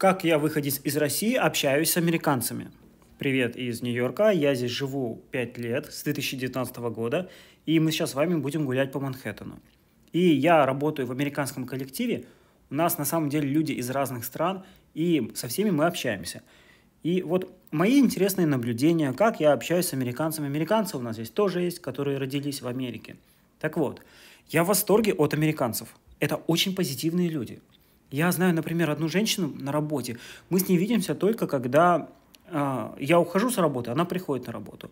как я, выходец из России, общаюсь с американцами. Привет из Нью-Йорка, я здесь живу 5 лет, с 2019 года, и мы сейчас с вами будем гулять по Манхэттену. И я работаю в американском коллективе, у нас на самом деле люди из разных стран, и со всеми мы общаемся. И вот мои интересные наблюдения, как я общаюсь с американцами. Американцев у нас здесь тоже есть, которые родились в Америке. Так вот, я в восторге от американцев. Это очень позитивные люди – я знаю, например, одну женщину на работе. Мы с ней видимся только когда э, я ухожу с работы, она приходит на работу.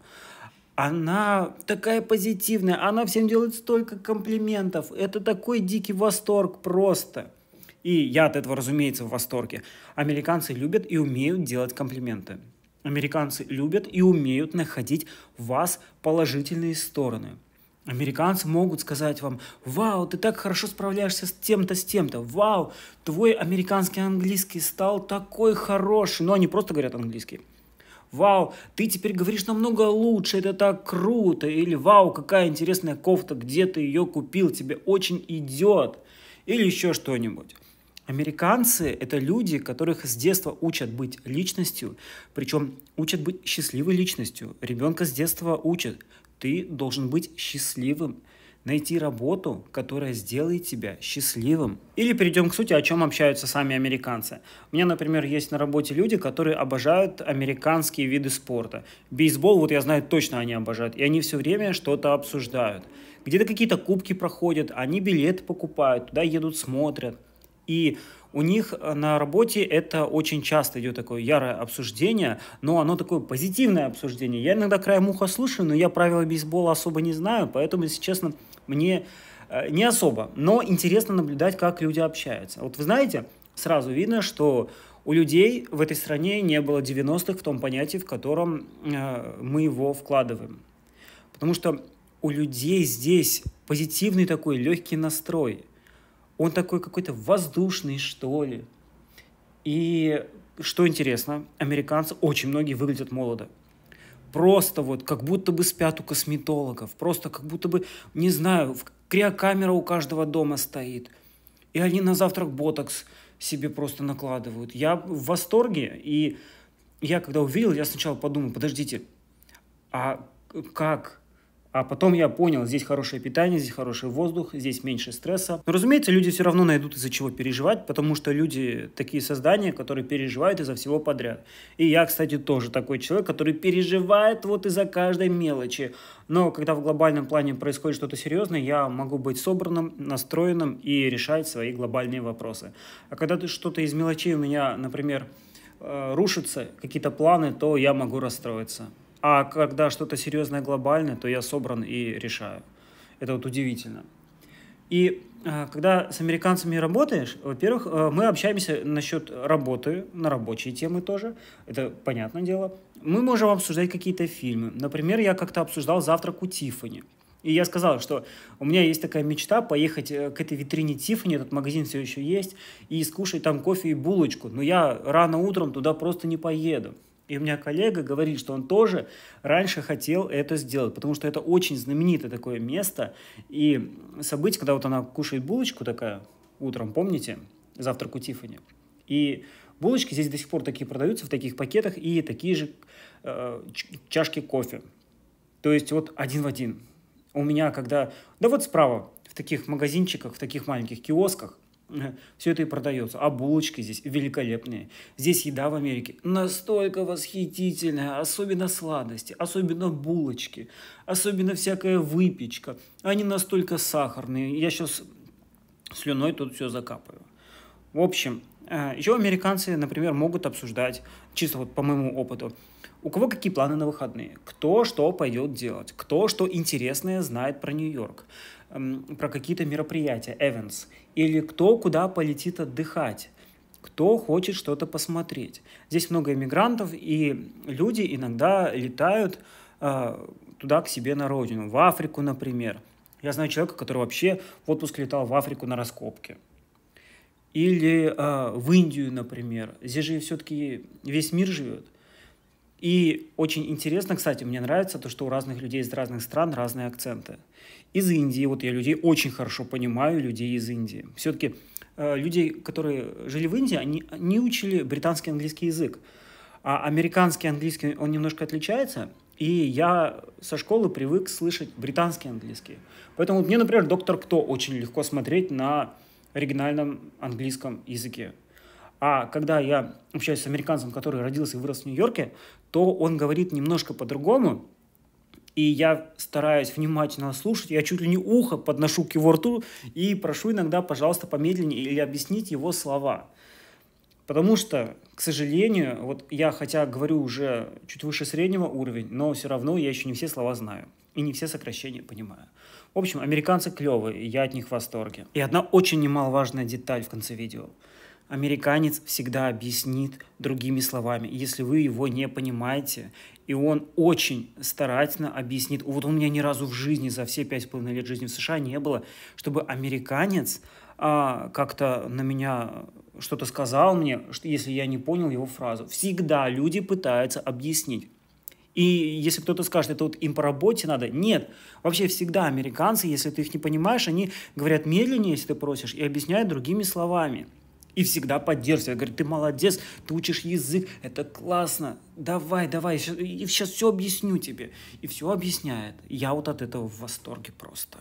Она такая позитивная, она всем делает столько комплиментов. Это такой дикий восторг просто. И я от этого, разумеется, в восторге. Американцы любят и умеют делать комплименты. Американцы любят и умеют находить в вас положительные стороны – Американцы могут сказать вам, вау, ты так хорошо справляешься с тем-то, с тем-то, вау, твой американский английский стал такой хороший, но они просто говорят английский. Вау, ты теперь говоришь намного лучше, это так круто, или вау, какая интересная кофта, где ты ее купил, тебе очень идет, или еще что-нибудь. Американцы – это люди, которых с детства учат быть личностью, причем учат быть счастливой личностью. Ребенка с детства учат. Ты должен быть счастливым, найти работу, которая сделает тебя счастливым. Или перейдем к сути, о чем общаются сами американцы. У меня, например, есть на работе люди, которые обожают американские виды спорта. Бейсбол, вот я знаю, точно они обожают. И они все время что-то обсуждают. Где-то какие-то кубки проходят, они билеты покупают, туда едут, смотрят. И у них э, на работе это очень часто идет такое ярое обсуждение, но оно такое позитивное обсуждение. Я иногда краем уха слушаю, но я правила бейсбола особо не знаю, поэтому, если честно, мне э, не особо. Но интересно наблюдать, как люди общаются. Вот вы знаете, сразу видно, что у людей в этой стране не было 90-х в том понятии, в котором э, мы его вкладываем. Потому что у людей здесь позитивный такой легкий настрой. Он такой какой-то воздушный, что ли. И что интересно, американцы очень многие выглядят молодо. Просто вот как будто бы спят у косметологов, просто как будто бы, не знаю, криокамера у каждого дома стоит. И они на завтрак ботокс себе просто накладывают. Я в восторге, и я когда увидел, я сначала подумал, подождите, а как а потом я понял, здесь хорошее питание, здесь хороший воздух, здесь меньше стресса. Но, разумеется, люди все равно найдут из-за чего переживать, потому что люди такие создания, которые переживают из-за всего подряд. И я, кстати, тоже такой человек, который переживает вот из-за каждой мелочи. Но когда в глобальном плане происходит что-то серьезное, я могу быть собранным, настроенным и решать свои глобальные вопросы. А когда что-то из мелочей у меня, например, э, рушатся какие-то планы, то я могу расстроиться. А когда что-то серьезное, глобальное, то я собран и решаю. Это вот удивительно. И а, когда с американцами работаешь, во-первых, э, мы общаемся насчет работы, на рабочие темы тоже, это понятное дело. Мы можем обсуждать какие-то фильмы. Например, я как-то обсуждал «Завтрак у Тиффани». И я сказал, что у меня есть такая мечта поехать э, к этой витрине Тиффани, этот магазин все еще есть, и скушать там кофе и булочку. Но я рано утром туда просто не поеду. И у меня коллега говорит, что он тоже раньше хотел это сделать, потому что это очень знаменитое такое место. И событие, когда вот она кушает булочку такая утром, помните, завтрак у Тиффани. И булочки здесь до сих пор такие продаются в таких пакетах и такие же э, чашки кофе. То есть вот один в один. У меня когда... Да вот справа, в таких магазинчиках, в таких маленьких киосках – все это и продается. А булочки здесь великолепные. Здесь еда в Америке настолько восхитительная, особенно сладости, особенно булочки, особенно всякая выпечка. Они настолько сахарные. Я сейчас слюной тут все закапаю. В общем, э, еще американцы, например, могут обсуждать, чисто вот по моему опыту, у кого какие планы на выходные, кто что пойдет делать, кто что интересное знает про Нью-Йорк про какие-то мероприятия, events, или кто куда полетит отдыхать, кто хочет что-то посмотреть. Здесь много иммигрантов, и люди иногда летают э, туда, к себе на родину, в Африку, например. Я знаю человека, который вообще в отпуск летал в Африку на раскопки Или э, в Индию, например. Здесь же все-таки весь мир живет. И очень интересно, кстати, мне нравится то, что у разных людей из разных стран разные акценты. Из Индии, вот я людей очень хорошо понимаю, людей из Индии. Все-таки э, люди, которые жили в Индии, они не учили британский английский язык. А американский английский, он немножко отличается, и я со школы привык слышать британский английский. Поэтому мне, например, «Доктор Кто» очень легко смотреть на оригинальном английском языке. А когда я общаюсь с американцем, который родился и вырос в Нью-Йорке, то он говорит немножко по-другому, и я стараюсь внимательно слушать, я чуть ли не ухо подношу к его рту и прошу иногда, пожалуйста, помедленнее или объяснить его слова. Потому что, к сожалению, вот я хотя говорю уже чуть выше среднего уровень, но все равно я еще не все слова знаю и не все сокращения понимаю. В общем, американцы клевые, и я от них в восторге. И одна очень немаловажная деталь в конце видео – американец всегда объяснит другими словами, если вы его не понимаете. И он очень старательно объяснит. Вот у меня ни разу в жизни за все пять с половиной лет жизни в США не было, чтобы американец а, как-то на меня что-то сказал мне, что, если я не понял его фразу. Всегда люди пытаются объяснить. И если кто-то скажет, это вот им по работе надо, нет. Вообще всегда американцы, если ты их не понимаешь, они говорят медленнее, если ты просишь, и объясняют другими словами и всегда поддерживает. Говорит, ты молодец, ты учишь язык, это классно, давай, давай, и сейчас все объясню тебе. И все объясняет. Я вот от этого в восторге просто.